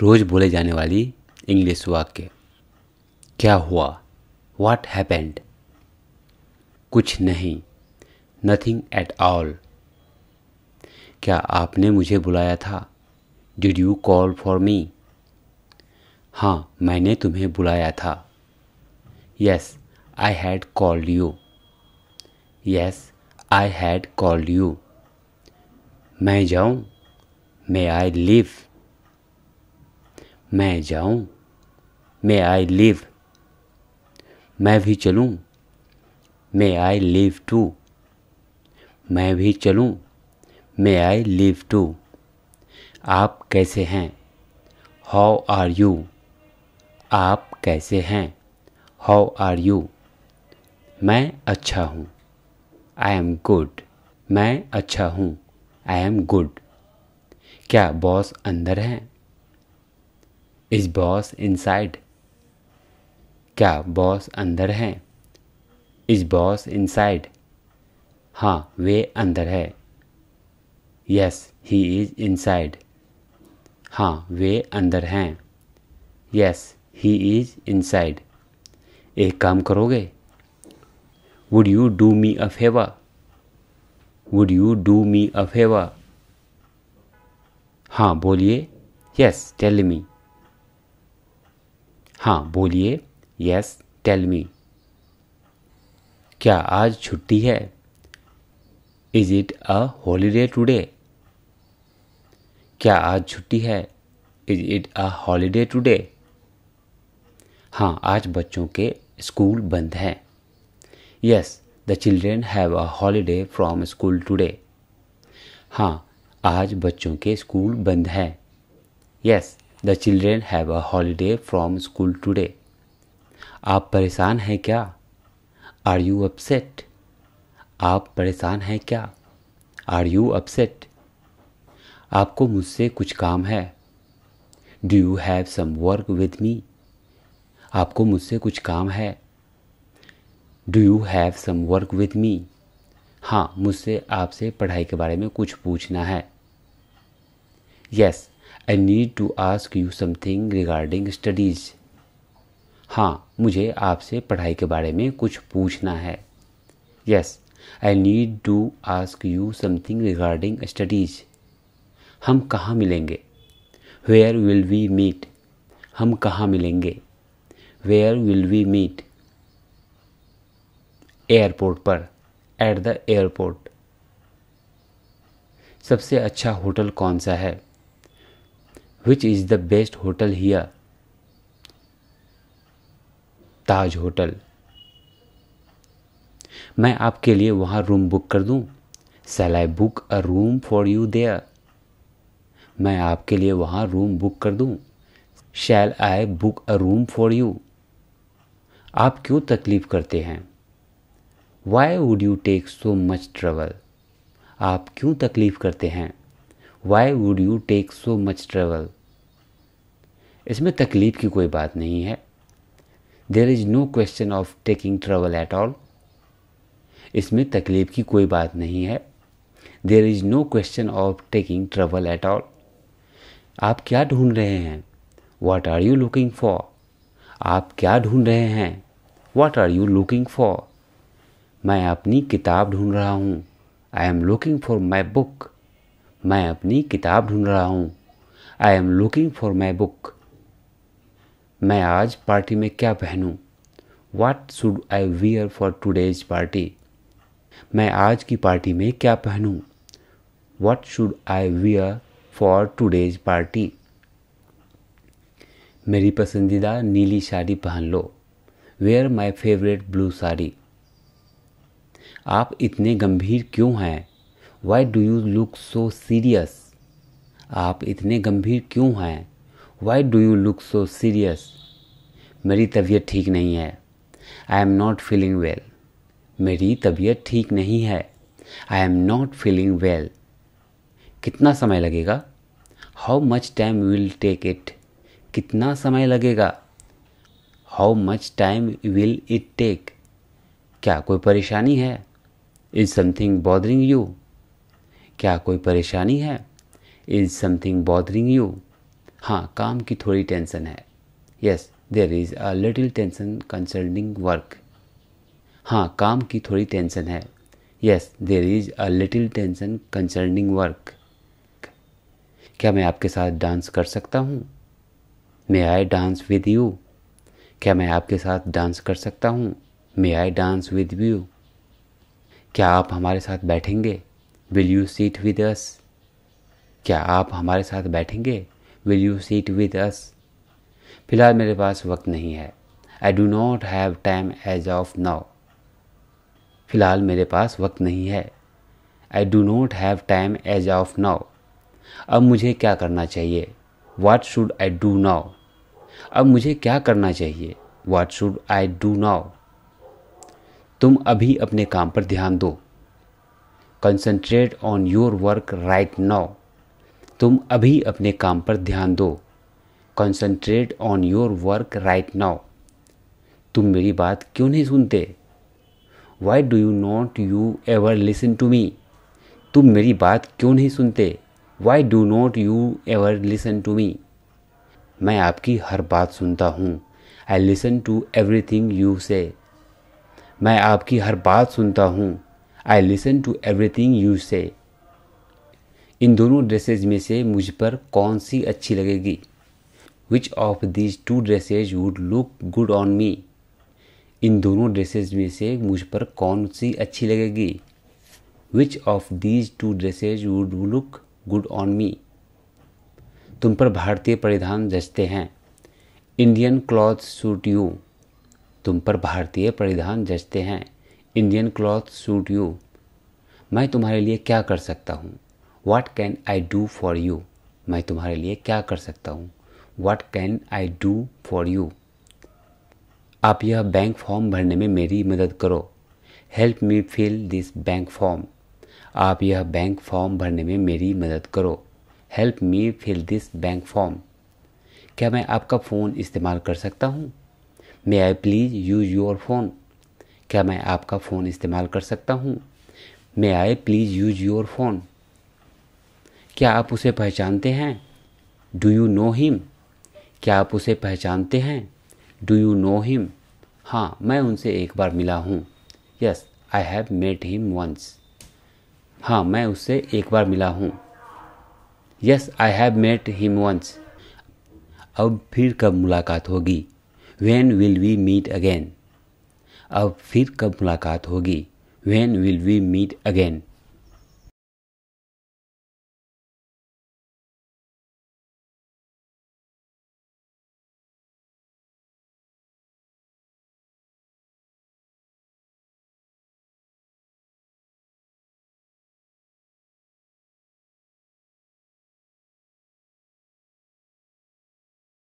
रोज़ बोले जाने वाली इंग्लिश वाक्य क्या हुआ वाट हैपेंड कुछ नहीं नथिंग एट ऑल क्या आपने मुझे बुलाया था did you call for me हाँ मैंने तुम्हें बुलाया था yes I had called you yes I had called you मैं जाऊँ मे आई लिव मैं जाऊं मे आई लिव मैं भी चलूं मे आई लिव टू मैं भी चलूं मे आई लिव टू आप कैसे हैं हाउ आर यू आप कैसे हैं हाउ आर यू मैं अच्छा हूँ आई एम गुड मैं अच्छा हूँ आई एम गुड क्या बॉस अंदर हैं इज बॉस इनसाइड क्या बॉस अंदर हैं इज बॉस इनसाइड हाँ वे अंदर है यस ही इज इनसाइड हाँ वे अंदर हैं यस ही इज इनसाइड एक काम करोगे would you do me a favour would you do me a favour हाँ बोलिए यस टेल मी हाँ बोलिए यस टेल मी क्या आज छुट्टी है is it a holiday today क्या आज छुट्टी है is it a holiday today हाँ आज बच्चों के स्कूल बंद हैं yes the children have a holiday from school today हाँ आज बच्चों के स्कूल बंद हैं yes the children have a holiday from school today आप परेशान हैं क्या आर यू अपसेट आप परेशान हैं क्या आर यू अपसेट आपको मुझसे कुछ काम है do you have some work with me आपको मुझसे कुछ काम है do you have some work with me हाँ मुझसे आपसे पढ़ाई के बारे में कुछ पूछना है yes I need to ask you something regarding studies हाँ मुझे आपसे पढ़ाई के बारे में कुछ पूछना है yes I need to ask you something regarding studies हम कहाँ मिलेंगे वेयर विल वी मीट हम कहाँ मिलेंगे where will we meet airport पर एट द एयरपोर्ट सबसे अच्छा होटल कौन सा है which is the best hotel here? Taj hotel मैं आपके लिए वहाँ रूम बुक कर दूँ shall I book a room for you there मैं आपके लिए वहाँ रूम बुक कर दूँ shall I book a room for you आप क्यों तकलीफ़ करते हैं why would you take so much travel आप क्यों तकलीफ़ करते हैं why would you take so much travel इसमें तकलीफ की कोई बात नहीं है there is no question of taking travel at all इसमें तकलीफ की कोई बात नहीं है there is no question of taking travel at all आप क्या ढूंढ रहे हैं what are you looking for आप क्या ढूंढ रहे हैं what are you looking for मैं अपनी किताब ढूंढ रहा हूँ I am looking for my book मैं अपनी किताब ढूंढ रहा हूँ I am looking for my book मैं आज पार्टी में क्या पहनूं? What should I wear for today's party मैं आज की पार्टी में क्या पहनूं? What should I wear for today's party मेरी पसंदीदा नीली साड़ी पहन लो wear my favourite blue sari आप इतने गंभीर क्यों हैं why do you look so serious आप इतने गंभीर क्यों हैं why do you look so serious मेरी तबीयत ठीक नहीं है I am not feeling well मेरी तबीयत ठीक नहीं है I am not feeling well कितना समय लगेगा how much time will take it कितना समय लगेगा how much time will it take क्या कोई परेशानी है इज समथिंग बॉदरिंग यू क्या कोई परेशानी है इज समथिंग बॉदरिंग यू हाँ काम की थोड़ी टेंशन है yes there is a little tension concerning work हाँ काम की थोड़ी टेंशन है yes there is a little tension concerning work क्या मैं आपके साथ डांस कर सकता हूँ may I dance with you क्या मैं आपके साथ डांस कर सकता हूँ may I dance with you क्या आप हमारे साथ बैठेंगे will you seat with us क्या आप हमारे साथ बैठेंगे will you seat with us फिलहाल मेरे पास वक्त नहीं है I do not have time as of now फिलहाल मेरे पास वक्त नहीं है I do not have time as of now अब मुझे क्या करना चाहिए what should I do now अब मुझे क्या करना चाहिए what should I do now तुम अभी अपने काम पर ध्यान दो concentrate on your work right now तुम अभी अपने काम पर ध्यान दो concentrate on your work right now तुम मेरी बात क्यों नहीं सुनते why do you not you ever listen to me तुम मेरी बात क्यों नहीं सुनते why do not you ever listen to me मैं आपकी हर बात सुनता हूँ I listen to everything you say मैं आपकी हर बात सुनता हूँ I listen to everything you say इन दोनों ड्रेसेज में से मुझ पर कौन सी अच्छी लगेगी which of these two dresses would look good on me इन दोनों ड्रेसेज में से मुझ पर कौन सी अच्छी लगेगी which of these two dresses would look good on me तुम पर भारतीय परिधान जचते हैं इंडियन क्लॉथ सूट यू तुम पर भारतीय परिधान जचते हैं इंडियन क्लॉथ सूट यू मैं तुम्हारे लिए क्या कर सकता हूँ what can I do for you मैं तुम्हारे लिए क्या कर सकता हूँ what can I do for you आप यह बैंक फॉर्म भरने में मेरी मदद करो help me fill this bank form आप यह बैंक फॉर्म भरने में मेरी मदद करो help me fill this bank form क्या मैं आपका फ़ोन इस्तेमाल कर सकता हूँ may I please use your phone क्या मैं आपका फ़ोन इस्तेमाल कर सकता हूँ may I please use your phone क्या आप उसे पहचानते हैं डू यू नो हिम क्या आप उसे पहचानते हैं डू यू नो हिम हाँ मैं उनसे एक बार मिला हूँ yes I have met him once हाँ मैं उससे एक बार मिला हूँ yes I have met him once अब फिर कब मुलाकात होगी when will we meet again अब फिर कब मुलाकात होगी when will we meet again